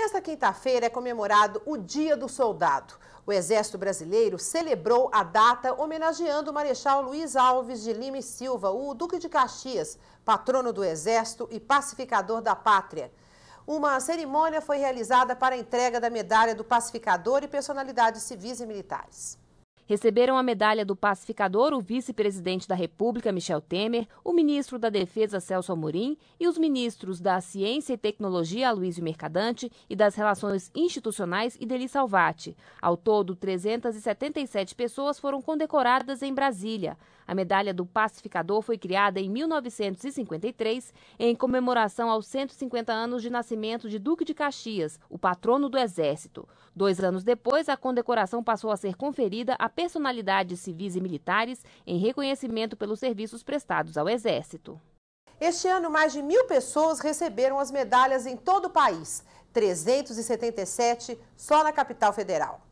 Nesta quinta-feira é comemorado o Dia do Soldado. O Exército Brasileiro celebrou a data homenageando o Marechal Luiz Alves de Lima e Silva, o Duque de Caxias, patrono do Exército e pacificador da pátria. Uma cerimônia foi realizada para a entrega da Medalha do Pacificador e personalidades civis e militares. Receberam a medalha do pacificador o vice-presidente da República, Michel Temer, o ministro da Defesa, Celso Amorim, e os ministros da Ciência e Tecnologia, Luísio Mercadante, e das Relações Institucionais, Ideli Salvati. Ao todo, 377 pessoas foram condecoradas em Brasília. A medalha do pacificador foi criada em 1953 em comemoração aos 150 anos de nascimento de Duque de Caxias, o patrono do Exército. Dois anos depois, a condecoração passou a ser conferida a personalidades civis e militares em reconhecimento pelos serviços prestados ao Exército. Este ano, mais de mil pessoas receberam as medalhas em todo o país, 377 só na capital federal.